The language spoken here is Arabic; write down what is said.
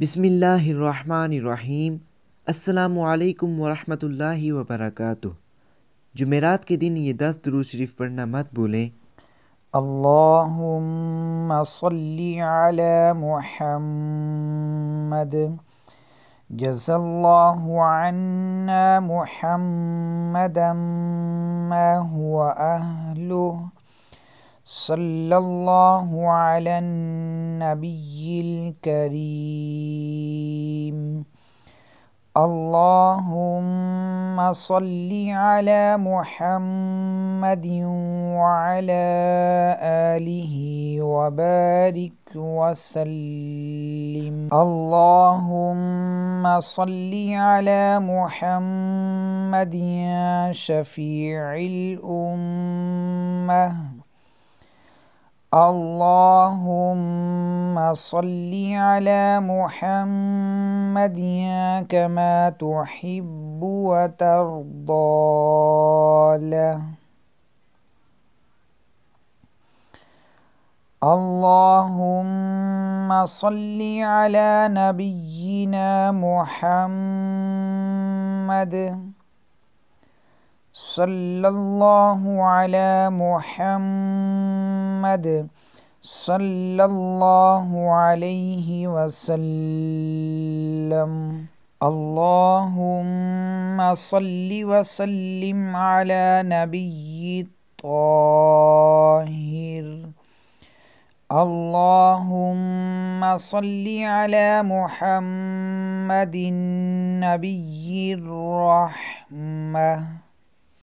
بسم اللہ الرحمن الرحیم السلام علیکم ورحمۃ اللہ وبرکاتہ جمعرات کے دن یہ دس شریف پڑھنا دروشریف پرنمت بولے اللہ علیہ محمد غزل اللہ عمم صلی اللہ علی النبي الكريم اللهم صل على محمد وعلى آله وبارك وسلم اللهم صل على محمد شفيع الأمة اللهم صل على محمد كما تحب وترضى له اللهم صل على نبينا محمد صلى الله على محمد صلى الله عليه وسلم اللهم صل وسلم على نبي الطاهر اللهم صل على محمد النبي الرحمه